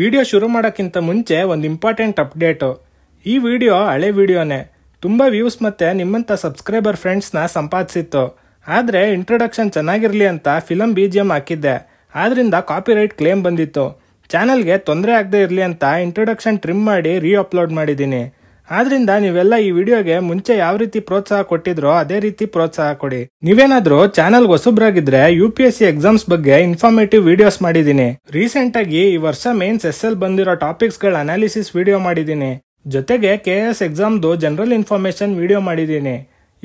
video ಶುರು ಮಾಡೋಕ್ಕಿಂತ ಮುಂಚೆ ಒಂದು ಇಂಪಾರ್ಟೆಂಟ್ ಅಪ್ಡೇಟು ಈ ವಿಡಿಯೋ ಹಳೆ ವಿಡಿಯೋನೇ ತುಂಬ ವ್ಯೂಸ್ ಮತ್ತು ನಿಮ್ಮಂಥ ಸಬ್ಸ್ಕ್ರೈಬರ್ ಫ್ರೆಂಡ್ಸ್ನ ಸಂಪಾದಿಸಿತ್ತು ಆದರೆ ಇಂಟ್ರೊಡಕ್ಷನ್ ಚೆನ್ನಾಗಿರಲಿ ಅಂತ ಫಿಲಮ್ ಬಿ ಜಿ ಎಮ್ ಹಾಕಿದ್ದೆ ಆದ್ದರಿಂದ ಕಾಪಿರೈಟ್ ಕ್ಲೇಮ್ ಬಂದಿತ್ತು ಚಾನಲ್ಗೆ ತೊಂದರೆ ಆಗದೇ ಇರಲಿ ಅಂತ ಇಂಟ್ರೊಡಕ್ಷನ್ ಟ್ರಿಮ್ ಮಾಡಿ ರೀಅಪ್ಲೋಡ್ ಮಾಡಿದ್ದೀನಿ ಆದ್ರಿಂದ ನೀವೆಲ್ಲ ಈ ವಿಡಿಯೋಗೆ ಮುಂಚೆ ಯಾವ ರೀತಿ ಪ್ರೋತ್ಸಾಹ ಕೊಟ್ಟಿದ್ರೋ ಅದೇ ರೀತಿ ಪ್ರೋತ್ಸಾಹ ಕೊಡಿ ನೀವೇನಾದ್ರೂ ಚಾನಲ್ ಹೊಸಬ್ರಾಗಿದ್ರೆ U P S C exams ಬಗ್ಗೆ ಇನ್ಫಾರ್ಮೇಟಿವ್ ವಿಡಿಯೋಸ್ ಮಾಡಿದೀನಿ ರೀಸೆಂಟ್ ಆಗಿ ಈ ವರ್ಷ ಮೇನ್ಸ್ ಎಸ್ ಎಲ್ ಬಂದಿರೋ ಟಾಪಿಕ್ಸ್ ಗಳ ಅನಾಲಿಸಿಸ್ ವಿಡಿಯೋ ಮಾಡಿದೀನಿ ಜೊತೆಗೆ ಕೆ ಎಸ್ ಎಕ್ಸಾಮ್ದು ಜನರಲ್ ಇನ್ಫಾರ್ಮೇಶನ್ ವಿಡಿಯೋ ಮಾಡಿದ್ದೀನಿ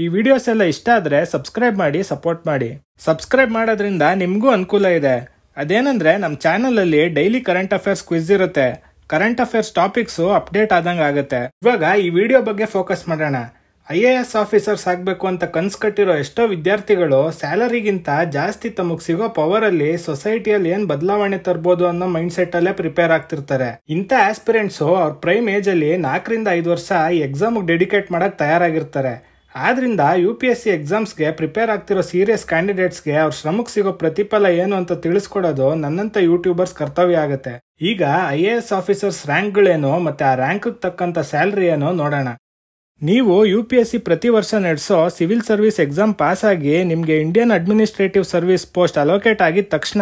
ಈ ವಿಡಿಯೋಸ್ ಎಲ್ಲ ಇಷ್ಟ ಆದ್ರೆ ಸಬ್ಸ್ಕ್ರೈಬ್ ಮಾಡಿ ಸಪೋರ್ಟ್ ಮಾಡಿ ಸಬ್ಸ್ಕ್ರೈಬ್ ಮಾಡೋದ್ರಿಂದ ನಿಮಗೂ ಅನುಕೂಲ ಇದೆ ಅದೇನಂದ್ರೆ ನಮ್ಮ ಚಾನಲಲ್ಲಿ ಡೈಲಿ ಕರೆಂಟ್ ಅಫೇರ್ಸ್ ಕ್ವಿಜ್ ಇರುತ್ತೆ ಕರೆಂಟ್ ಅಫೇರ್ಸ್ ಟಾಪಿಕ್ಸ್ ಅಪ್ಡೇಟ್ ಆದಂಗೆ ಆಗುತ್ತೆ ಇವಾಗ ಈ ವಿಡಿಯೋ ಬಗ್ಗೆ ಫೋಕಸ್ ಮಾಡೋಣ ಐ ಎ ಎಸ್ ಆಫೀಸರ್ಸ್ ಆಗಬೇಕು ಅಂತ ಕನ್ಸ್ ಕಟ್ಟಿರೋ ಎಷ್ಟೋ ವಿದ್ಯಾರ್ಥಿಗಳು ಸ್ಯಾಲರಿಗಿಂತ ಜಾಸ್ತಿ ತಮಗೆ ಸಿಗೋ ಪವರ್ ಅಲ್ಲಿ ಸೊಸೈಟಿಯಲ್ಲಿ ಏನ್ ಬದಲಾವಣೆ ತರ್ಬೋದು ಅನ್ನೋ ಮೈಂಡ್ ಸೆಟ್ ಅಲ್ಲೇ ಪ್ರಿಪೇರ್ ಆಗ್ತಿರ್ತಾರೆ ಇಂಥ ಆಸ್ಪಿರೆಂಟ್ಸ್ ಅವ್ರ ಪ್ರೈಮ್ ಏಜ್ ಅಲ್ಲಿ ನಾಲ್ಕರಿಂದ ಐದು ವರ್ಷ ಈ ಎಕ್ಸಾಮ್ಗೆ ಡೆಡಿಕೇಟ್ ಮಾಡಕ್ ತಯಾರಾಗಿರ್ತಾರೆ ಆದ್ರಿಂದ U P S C exams ಗೆ ಪ್ರಿಪೇರ್ ಆಗ್ತಿರೋ ಸೀರಿಯಸ್ ಕ್ಯಾಂಡಿಡೇಟ್ಸ್ಗೆ ಅವ್ರ ಶ್ರಮಕ್ ಸಿಗೋ ಪ್ರತಿಫಲ ಏನು ಅಂತ ತಿಳಿಸ್ಕೊಡೋದು ನನ್ನಂತ ಯೂಟ್ಯೂಬರ್ಸ್ ಕರ್ತವ್ಯ ಆಗುತ್ತೆ ಈಗ ಐ ಎ ಎಸ್ ಆಫೀಸರ್ಸ್ ರ್ಯಾಂಕ್ಗಳೇನೋ ಮತ್ತು ಆ ರ್ಯಾಂಕ್ಗೆ ತಕ್ಕಂಥ ಸ್ಯಾಲ್ರಿ ಏನೋ ನೋಡೋಣ ನೀವು ಯು ಪಿ ಎಸ್ ಸಿ ಪ್ರತಿ ವರ್ಷ ನಡೆಸೋ ಸಿವಿಲ್ ಸರ್ವಿಸ್ ಎಕ್ಸಾಮ್ ಪಾಸ್ ಆಗಿ ನಿಮಗೆ Indian administrative service post allocate ಆಗಿದ ತಕ್ಷಣ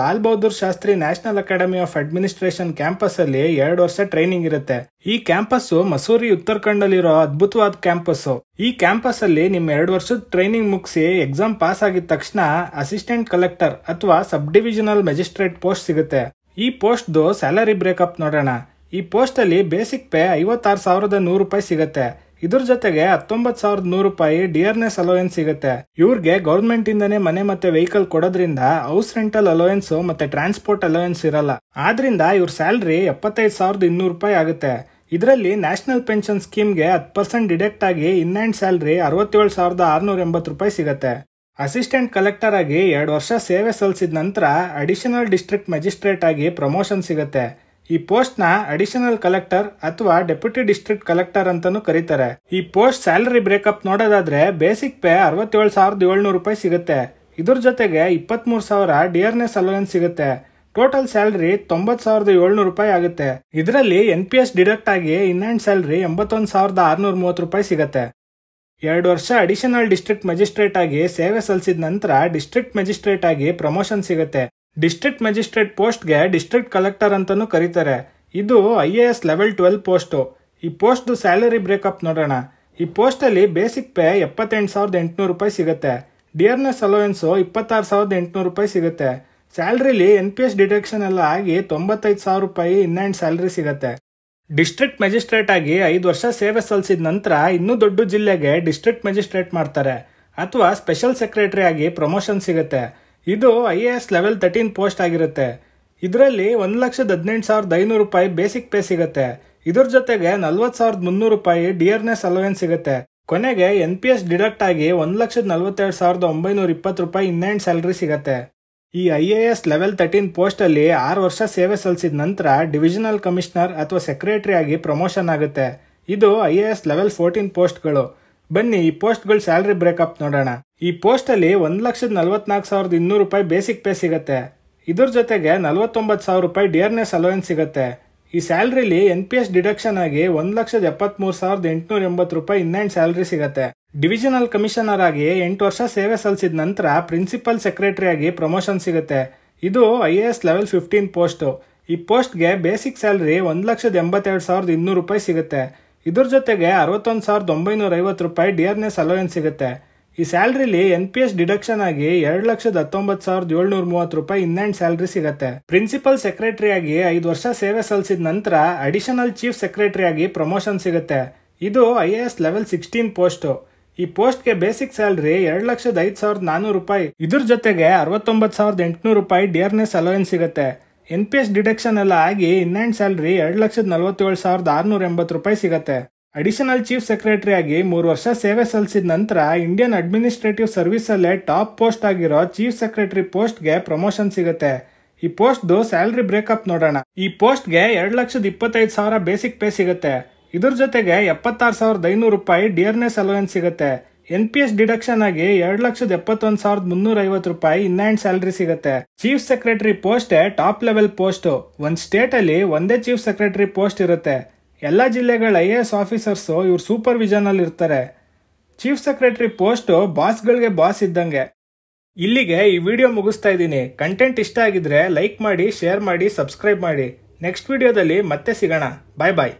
Lal Bahadur Shastri national academy of administration campus ಅಲ್ಲಿ ಎರಡು ವರ್ಷ ಟ್ರೈನಿಂಗ್ ಇರುತ್ತೆ ಈ ಕ್ಯಾಂಪಸ್ ಮಸೂರಿ ಅಲ್ಲಿರೋ ಅದ್ಭುತವಾದ ಕ್ಯಾಂಪಸ್ ಈ ಕ್ಯಾಂಪಸ್ ಅಲ್ಲಿ ನಿಮ್ಮ ಎರಡು ವರ್ಷದ ಟ್ರೈನಿಂಗ್ ಮುಗಿಸಿ ಎಕ್ಸಾಮ್ ಪಾಸ್ ಆಗಿದ ತಕ್ಷಣ ಅಸಿಸ್ಟೆಂಟ್ ಕಲೆಕ್ಟರ್ ಅಥವಾ ಸಬ್ ಡಿವಿಷನಲ್ ಮ್ಯಾಜಿಸ್ಟ್ರೇಟ್ ಪೋಸ್ಟ್ ಸಿಗುತ್ತೆ ಈ ಪೋಸ್ಟ್ದು ಸ್ಯಾಲರಿ ಬ್ರೇಕಪ್ ನೋಡೋಣ ಈ ಪೋಸ್ಟಲ್ಲಿ ಬೇಸಿಕ್ ಪೇ ಐವತ್ತಾರು ಸಾವಿರದ ನೂರು ರೂಪಾಯಿ ಸಿಗುತ್ತೆ ಇದ್ರ ಜೊತೆಗೆ ಹತ್ತೊಂಬತ್ತು ಸಾವಿರದ ನೂರು ರೂಪಾಯಿ ಡಿಯರ್ನೆಸ್ ಅಲೋಯೆನ್ಸ್ ಸಿಗುತ್ತೆ ಇವ್ರಿಗೆ ಗೌರ್ಮೆಂಟ್ ಇಂದನೇ ಮನೆ ಮತ್ತೆ ವೆಹಿಕಲ್ ಕೊಡೋದ್ರಿಂದ ಹೌಸ್ ರೆಂಟಲ್ ಅಲೋಯೆನ್ಸ್ ಮತ್ತೆ ಟ್ರಾನ್ಸ್ಪೋರ್ಟ್ ಅಲೋಯೆನ್ಸ್ ಇರಲ್ಲ ಆದ್ರಿಂದ ಇವ್ರ ಸ್ಯಾಲ್ರಿ ಎಪ್ಪತ್ತೈದು ಸಾವಿರದ ಇನ್ನೂರು ರೂಪಾಯಿ ಆಗುತ್ತೆ ಇದರಲ್ಲಿ ನ್ಯಾಷನಲ್ ಪೆನ್ಷನ್ ಸ್ಕೀಮ್ಗೆ ಹತ್ತು ಪರ್ಸೆಂಟ್ ಡಿಡಕ್ಟ್ ಆಗಿ ಇನ್ ಹ್ಯಾಂಡ್ ಸ್ಯಾಲ್ರಿ ಅರವತ್ತೇಳು ಸಾವಿರದ ಆರುನೂರ ಎಂಬತ್ತು ರೂಪಾಯಿ ಸಿಗುತ್ತೆ ಅಸಿಸ್ಟೆಂಟ್ ಕಲೆಕ್ಟರ್ ಆಗಿ ಎರಡು ವರ್ಷ ಸೇವೆ ಸಲ್ಲಿಸಿದ ನಂತರ ಅಡಿಷನಲ್ ಡಿಸ್ಟ್ರಿಕ್ಟ್ ಮ್ಯಾಜಿಸ್ಟ್ರೇಟ್ ಆಗಿ ಪ್ರಮೋಷನ್ ಸಿಗುತ್ತೆ ಈ ಪೋಸ್ಟ್ ನ ಅಡಿಷನಲ್ ಕಲೆಕ್ಟರ್ ಅಥವಾ ಡೆಪ್ಯೂಟಿ ಡಿಸ್ಟ್ರಿಕ್ಟ್ ಕಲೆಕ್ಟರ್ ಅಂತಾನು ಕರೀತಾರೆ ಈ ಪೋಸ್ಟ್ ಸ್ಯಾಲರಿ ಬ್ರೇಕಪ್ ನೋಡೋದಾದ್ರೆ ಬೇಸಿಕ್ ಪೇ ಅರವತ್ತೇಳು ಸಾವಿರದ ಏಳ್ನೂರು ರೂಪಾಯಿ ಸಿಗುತ್ತೆ ಇದ್ರ ಜೊತೆಗೆ ಮೂರು ಸಾವಿರ ಡಿಯರ್ನೆಸ್ ಅಲೋಯನ್ಸ್ ಸಿಗುತ್ತೆ ಟೋಟಲ್ ಸ್ಯಾಲರಿ ತೊಂಬತ್ ಸಾವಿರದ ಏಳ್ನೂರು ರೂಪಾಯಿ ಆಗುತ್ತೆ ಇದರಲ್ಲಿ ಎನ್ ಪಿ ಎಸ್ ಡಿಡಕ್ಟ್ ಆಗಿ ಇನ್ ಹ್ಯಾಂಡ್ ಸ್ಯಾಲ್ರಿ ಎಂಬತ್ತೊಂದು ಸಾವಿರದ ಆರ್ನೂರ ಮೂವತ್ತು ರೂಪಾಯಿ ಸಿಗುತ್ತೆ ಎರಡು ವರ್ಷ ಅಡಿಷನಲ್ ಡಿಸ್ಟ್ರಿಕ್ಟ್ ಮ್ಯಾಜಿಸ್ಟ್ರೇಟ್ ಆಗಿ ಸೇವೆ ಸಲ್ಲಿಸಿದ ನಂತರ ಡಿಸ್ಟ್ರಿಕ್ಟ್ ಮ್ಯಾಜಿಸ್ಟ್ರೇಟ್ ಆಗಿ ಪ್ರಮೋಷನ್ ಸಿಗುತ್ತೆ ಡಿಸ್ಟ್ರಿಕ್ಟ್ ಮ್ಯಾಜಿಸ್ಟ್ರೇಟ್ ಪೋಸ್ಟ್ ಗೆ ಡಿಸ್ಟ್ರಿಕ್ಟ್ ಕಲೆಕ್ಟರ್ ಅಂತಾನು ಕರೀತಾರೆ ಇದು I A S level twelve post ಈ ಪೋಸ್ಟ್ ಸ್ಯಾಲರಿ ಬ್ರೇಕಪ್ ನೋಡೋಣ ಈ ಪೋಸ್ಟ್ ಅಲ್ಲಿ ಬೇಸಿಕ್ ಪೇ ಎಪ್ಪತ್ತೆಂಟು ಸಾವಿರದ ಎಂಟುನೂರು ರೂಪಾಯಿ ಸಿಗುತ್ತೆ ಡಿಯರ್ನೆಸ್ ಅಲೋವೆನ್ಸು ಇಪ್ಪತ್ತಾರು ಸಾವಿರದ ಎಂಟುನೂರು ರೂಪಾಯಿ ಸಿಗುತ್ತೆ ಸ್ಯಾಲ್ರಿಲಿ ಎನ್ ಪಿ ಎಸ್ ಡಿಡಕ್ಷನ್ ಎಲ್ಲ ಆಗಿ ತೊಂಬತ್ತೈದು ಸಾವಿರ ರೂಪಾಯಿ ಇನ್ ಆ್ಯಂಡ್ ಸ್ಯಾಲ್ರಿ ಸಿಗುತ್ತೆ ಡಿಸ್ಟ್ರಿಕ್ಟ್ ಮ್ಯಾಜಿಸ್ಟ್ರೇಟ್ ಆಗಿ ಐದು ವರ್ಷ ಸೇವೆ ಸಲ್ಲಿಸಿದ ನಂತರ ಇನ್ನೂ ದೊಡ್ಡ ಜಿಲ್ಲೆಗೆ ಡಿಸ್ಟ್ರಿಕ್ಟ್ ಮ್ಯಾಜಿಸ್ಟ್ರೇಟ್ ಮಾಡ್ತಾರೆ ಅಥವಾ ಸ್ಪೆಷಲ್ ಸೆಕ್ರೆಟರಿ ಆಗಿ ಪ್ರಮೋಷನ್ ಸಿಗುತ್ತೆ ಇದು I A S level thirteen post ಆಗಿರುತ್ತೆ ಇದರಲ್ಲಿ ಒಂದು ಲಕ್ಷದ ಹದಿನೆಂಟು ಸಾವಿರದ ಐನೂರು ರೂಪಾಯಿ ಬೇಸಿಕ್ ಪೇ ಸಿಗುತ್ತೆ ಇದ್ರ ಜೊತೆಗೆ ನಲ್ವತ್ತು ಸಾವಿರದ ಮುನ್ನೂರು ರೂಪಾಯಿ ಡಿಯರ್ನೆಸ್ ಅಲೋವೆನ್ಸ್ ಸಿಗುತ್ತೆ ಕೊನೆಗೆ ಎನ್ ಪಿ ಎಸ್ ಡಿಡಕ್ಟ್ ಆಗಿ ಒಂದು ಲಕ್ಷದ ನಲವತ್ತೆರಡು ಸಾವಿರದ ಒಂಬೈನೂರ ಇಪ್ಪತ್ತು ರೂಪಾಯಿ ಇನ್ನೆಂಟು ಸ್ಯಾಲ್ರಿ ಸಿಗುತ್ತೆ ಈ I A S level thirteen ಪೋಸ್ಟಲ್ಲಿ ಆರು ವರ್ಷ ಸೇವೆ ಸಲ್ಲಿಸಿದ ನಂತರ ಡಿವಿಷನಲ್ ಕಮಿಷನರ್ ಅಥವಾ ಸೆಕ್ರೆಟರಿ ಆಗಿ ಪ್ರಮೋಷನ್ ಆಗುತ್ತೆ ಇದು I A S level fourteen ಪೋಸ್ಟ್ಗಳು ಬನ್ನಿ ಈ ಪೋಸ್ಟ್ಗಳ ಸ್ಯಾಲ್ರಿ ಬ್ರೇಕಪ್ ನೋಡೋಣ ಈ ಪೋಸ್ಟಲ್ಲಿ ಒಂದು ಲಕ್ಷದ ನಲ್ವತ್ನಾಲ್ಕು ಸಾವಿರದ ಇನ್ನೂರು ರೂಪಾಯಿ ಬೇಸಿಕ್ ಪೇ ಸಿಗುತ್ತೆ ಇದ್ರ ಜೊತೆಗೆ ನಲವತ್ತೊಂಬತ್ತು ಸಾವಿರ ರೂಪಾಯಿ ಡಿಯರ್ನೆಸ್ ಅಲೋಯನ್ಸ್ ಸಿಗುತ್ತೆ ಈ ಸ್ಯಾಲ್ರಿಲಿ ಎನ್ ಪಿ ಎಸ್ ಡಿಡಕ್ಷನ್ ಆಗಿ ಒಂದು ಲಕ್ಷದ ಎಪ್ಪತ್ತ್ಮೂರು ಸಾವಿರದ ಎಂಟುನೂರ ಎಂಬತ್ತು ರೂಪಾಯಿ ಇನ್ ಸ್ಯಾಲ್ರಿ ಸಿಗುತ್ತೆ ಡಿವಿಷನಲ್ ಕಮಿಷನರ್ ಆಗಿ ಎಂಟು ವರ್ಷ ಸೇವೆ ಸಲ್ಲಿಸಿದ ನಂತರ ಪ್ರಿನ್ಸಿಪಲ್ ಸೆಕ್ರೆಟರಿ ಆಗಿ ಪ್ರಮೋಷನ್ ಸಿಗುತ್ತೆ ಇದು I A S level fifteen post ಈ ಪೋಸ್ಟ್ಗೆ ಬೇಸಿಕ್ ಸ್ಯಾಲ್ರಿ ಒಂದು ಲಕ್ಷದ ಎಂಬತ್ತೆರಡು ಸಾವಿರದ ಇನ್ನೂರು ರೂಪಾಯಿ ಸಿಗುತ್ತೆ ಇದ್ರ ಜೊತೆಗೆ ಅರವತ್ತೊಂದು ಸಾವಿರದ ಒಂಬೈನೂರ ಐವತ್ತು ರೂಪಾಯಿ ಡಿ ಆರ್ನೆಸ್ ಸಿಗುತ್ತೆ ಈ ಸ್ಯಾಲ್ರಿಲಿ ಎನ್ ಪಿ ಎಸ್ ಡಿಡಕ್ಷನ್ ಆಗಿ ಎರಡು ಲಕ್ಷದ ಹತ್ತೊಂಬತ್ತು ಸಾವಿರದ ಏಳ್ನೂರ ಮೂವತ್ತು ರೂಪಾಯಿ ಇನ್ ಆ್ಯಂಡ್ ಸ್ಯಾಲ್ರಿ ಸಿಗುತ್ತೆ ಪ್ರಿನ್ಸಿಪಲ್ ಸೆಕ್ರೆಟರಿ ಆಗಿ ಐದು ವರ್ಷ ಸೇವೆ ಸಲ್ಲಿಸಿದ ನಂತರ ಅಡಿಷನಲ್ ಚೀಫ್ ಸೆಕ್ರೆಟರಿ ಆಗಿ ಪ್ರಮೋಷನ್ ಸಿಗುತ್ತೆ ಇದು I A S level sixteen post ಈ ಪೋಸ್ಟ್ಗೆ ಬೇಸಿಕ್ ಸ್ಯಾಲ್ರಿ ಎರಡು ಲಕ್ಷದ ಐದು ಸಾವಿರದ ನಾನೂರು ರೂಪಾಯಿ ಇದ್ರ ಜೊತೆಗೆ ಅರವತ್ತೊಂಬತ್ತು ಸಾವಿರದ ಎಂಟುನೂರು ರೂಪಾಯಿ ಡಿಯರ್ನೆಸ್ ಅಲೋವೆನ್ಸ್ ಸಿಗುತ್ತೆ ಎನ್ ಪಿ ಎಸ್ ಡಿಡಕ್ಷನ್ ಎಲ್ಲ ಆಗಿ ಇನ್ನೆಂಡ್ ಸ್ಯಾಲ್ರಿ ಎರಡು ಲಕ್ಷದ ನಲವತ್ತೇಳು ಸಾವಿರದ ಆರುನೂರ ಎಂಬತ್ತು ರೂಪಾಯಿ ಸಿಗುತ್ತೆ ಅಡಿಷನಲ್ ಚೀಫ್ ಸೆಕ್ರೆಟರಿ ಆಗಿ ಮೂರು ವರ್ಷ ಸೇವೆ ಸಲ್ಲಿಸಿದ ನಂತರ ಇಂಡಿಯನ್ ಅಡ್ಮಿನಿಸ್ಟ್ರೇಟಿವ್ ಸರ್ವಿಸಲ್ಲೇ ಟಾಪ್ ಪೋಸ್ಟ್ ಆಗಿರೋ ಚೀಫ್ ಸೆಕ್ರೆಟರಿ ಪೋಸ್ಟ್ಗೆ ಪ್ರಮೋಷನ್ ಸಿಗುತ್ತೆ ಈ ಪೋಸ್ಟ್ದು ಸ್ಯಾಲ್ರಿ ಬ್ರೇಕಪ್ ನೋಡೋಣ ಈ ಪೋಸ್ಟ್ಗೆ ಎರಡು ಲಕ್ಷದ ಇಪ್ಪತ್ತೈದು ಸಾವಿರ ಬೇಸಿಕ್ ಪೇ ಸಿಗುತ್ತೆ ಇದ್ರ ಜೊತೆಗೆ ಎಪ್ಪತ್ತಾರು ಸಾವಿರದ ಐನೂರು ರೂಪಾಯಿ ಡಿಯರ್ನೆಸ್ ಅಲೋವೆನ್ಸ್ ಸಿಗುತ್ತೆ ಎನ್ ಪಿ ಎಸ್ ಡಿಡಕ್ಷನ್ ಆಗಿ ಎರಡು ಲಕ್ಷದ ಎಪ್ಪತ್ತೊಂದು ಸಾವಿರದ ಮುನ್ನೂರ ಐವತ್ತು ರೂಪಾಯಿ ಹ್ಯಾಂಡ್ ಸ್ಯಾಲರಿ ಸಿಗುತ್ತೆ chief secretary post top level post ಒಂದ್ ಸ್ಟೇಟ್ ಅಲ್ಲಿ ಒಂದೇ ಚೀಫ್ ಸೆಕ್ರೆಟರಿ ಪೋಸ್ಟ್ ಇರುತ್ತೆ ಎಲ್ಲಾ ಜಿಲ್ಲೆಗಳ ಐ ಎ ಎಸ್ ಆಫೀಸರ್ಸ್ ಇವ್ರು ಸೂಪರ್ವಿಷನ್ ಅಲ್ಲಿ ಇರ್ತಾರೆ ಚೀಫ್ ಸೆಕ್ರೆಟರಿ ಪೋಸ್ಟ್ ಬಾಸ್ಗಳಿಗೆ ಬಾಸ್ ಇದ್ದಂಗೆ ಇಲ್ಲಿಗೆ ಈ ವಿಡಿಯೋ ಮುಗಿಸ್ತಾ ಇದ್ದೀನಿ ಕಂಟೆಂಟ್ ಇಷ್ಟ ಆಗಿದ್ರೆ ಲೈಕ್ ಮಾಡಿ ಶೇರ್ ಮಾಡಿ ಸಬ್ಸ್ಕ್ರೈಬ್ ಮಾಡಿ ನೆಕ್ಸ್ಟ್ ವಿಡಿಯೋದಲ್ಲಿ ಮತ್ತೆ ಸಿಗೋಣ ಬಾಯ್ ಬಾಯ್